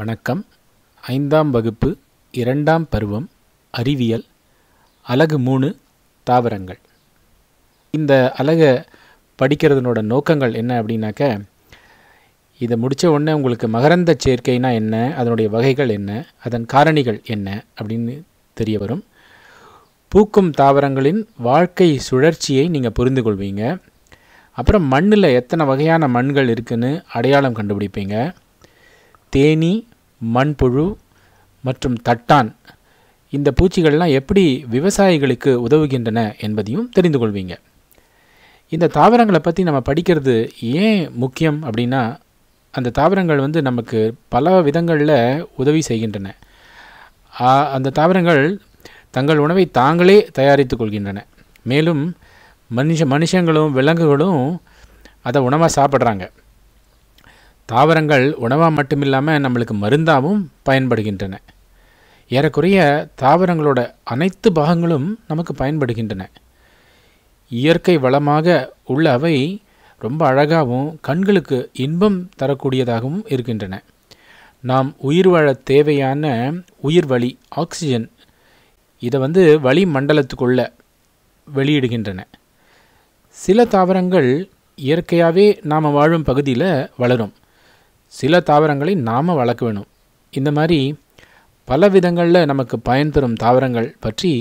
வணக்கம் ஐந்தாம் வகுப்பு இரண்டாம் பருவம் அறிவியல் அலகு மூணு தாவரங்கள் இந்த அலகை படிக்கிறதுனோட நோக்கங்கள் என்ன அப்படின்னாக்க இதை முடித்த உடனே உங்களுக்கு மகரந்த சேர்க்கைனா என்ன அதனுடைய வகைகள் என்ன அதன் காரணிகள் என்ன அப்படின்னு தெரிய வரும் பூக்கும் தாவரங்களின் வாழ்க்கை சுழற்சியை நீங்கள் புரிந்து கொள்வீங்க அப்புறம் மண்ணில் எத்தனை வகையான மண்கள் இருக்குதுன்னு அடையாளம் கண்டுபிடிப்பீங்க தேனி மண்புழு மற்றும் தட்டான் இந்த பூச்சிகள்லாம் எப்படி விவசாயிகளுக்கு உதவுகின்றன என்பதையும் தெரிந்து கொள்வீங்க இந்த தாவரங்களை பற்றி நம்ம படிக்கிறது ஏன் முக்கியம் அப்படின்னா அந்த தாவரங்கள் வந்து நமக்கு பல விதங்களில் உதவி செய்கின்றன அந்த தாவரங்கள் தங்கள் உணவை தாங்களே தயாரித்து கொள்கின்றன மேலும் மனுஷ மனுஷங்களும் விலங்குகளும் அதை உணவாக சாப்பிட்றாங்க தாவரங்கள் உணவாக மட்டுமில்லாமல் நம்மளுக்கு மருந்தாகவும் பயன்படுகின்றன ஏறக்குறைய தாவரங்களோட அனைத்து பாகங்களும் நமக்கு பயன்படுகின்றன இயற்கை வளமாக உள்ள அவை ரொம்ப அழகாகவும் கண்களுக்கு இன்பம் தரக்கூடியதாகவும் இருக்கின்றன நாம் உயிர் வாழ தேவையான உயிர் வழி ஆக்சிஜன் இதை வந்து வளி மண்டலத்துக்குள்ள வெளியிடுகின்றன சில தாவரங்கள் இயற்கையாகவே நாம் வாழும் பகுதியில் வளரும் சில தாவரங்களை நாம் வளர்க்க வேணும் இந்த மாதிரி பல விதங்களில் நமக்கு பயன் தரும் தாவரங்கள் பற்றி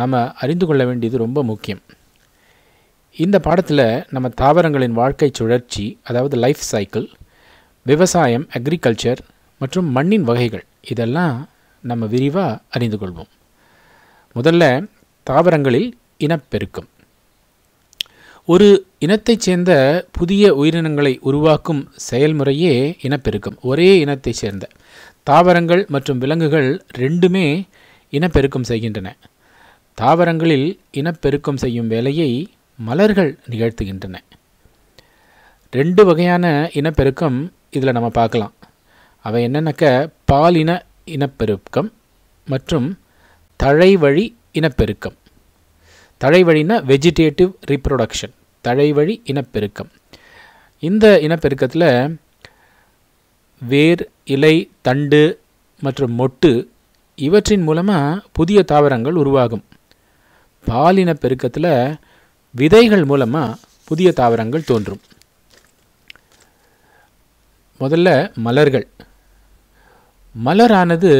நம்ம அறிந்து கொள்ள வேண்டியது ரொம்ப முக்கியம் இந்த பாடத்தில் நம்ம தாவரங்களின் வாழ்க்கை சுழற்சி அதாவது லைஃப் சைக்கிள் விவசாயம் அக்ரிகல்ச்சர் மற்றும் மண்ணின் வகைகள் இதெல்லாம் நம்ம விரிவாக அறிந்து கொள்வோம் முதல்ல தாவரங்களில் இனப்பெருக்கம் ஒரு இனத்தைச் சேர்ந்த புதிய உயிரினங்களை உருவாக்கும் செயல்முறையே இனப்பெருக்கம் ஒரே இனத்தைச் சேர்ந்த தாவரங்கள் மற்றும் விலங்குகள் ரெண்டுமே இனப்பெருக்கம் செய்கின்றன தாவரங்களில் இனப்பெருக்கம் செய்யும் வேலையை மலர்கள் நிகழ்த்துகின்றன ரெண்டு வகையான இனப்பெருக்கம் இதில் நம்ம பார்க்கலாம் அவை என்னென்னக்க பாலின இனப்பெருக்கம் மற்றும் தழை வழி இனப்பெருக்கம் தழைவழினா வெஜிடேட்டிவ் ரீப்ரொடக்ஷன் தழைவழி இனப்பெருக்கம் இந்த இனப்பெருக்கத்தில் வேர் இலை தண்டு மற்றும் மொட்டு இவற்றின் மூலமாக புதிய தாவரங்கள் உருவாகும் பாலின பெருக்கத்தில் விதைகள் மூலமாக புதிய தாவரங்கள் தோன்றும் முதல்ல மலர்கள் மலரானது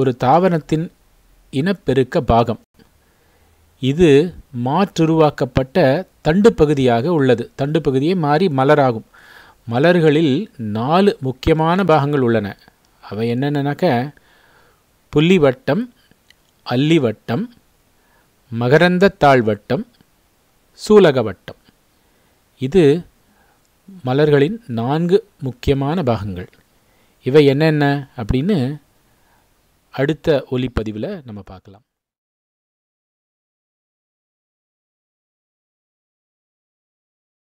ஒரு தாவரத்தின் இனப்பெருக்க பாகம் இது மாற்றுருவாக்கப்பட்ட தண்டு பகுதியாக உள்ளது தண்டு பகுதியை மாறி மலராகும் மலர்களில் நாலு முக்கியமான பாகங்கள் உள்ளன அவை என்னென்னனாக்க புள்ளிவட்டம் அல்லிவட்டம் மகரந்த வட்டம் சூலக வட்டம் இது மலர்களின் நான்கு முக்கியமான பாகங்கள் இவை என்னென்ன அப்படின்னு அடுத்த ஒலிப்பதிவில் நம்ம பார்க்கலாம்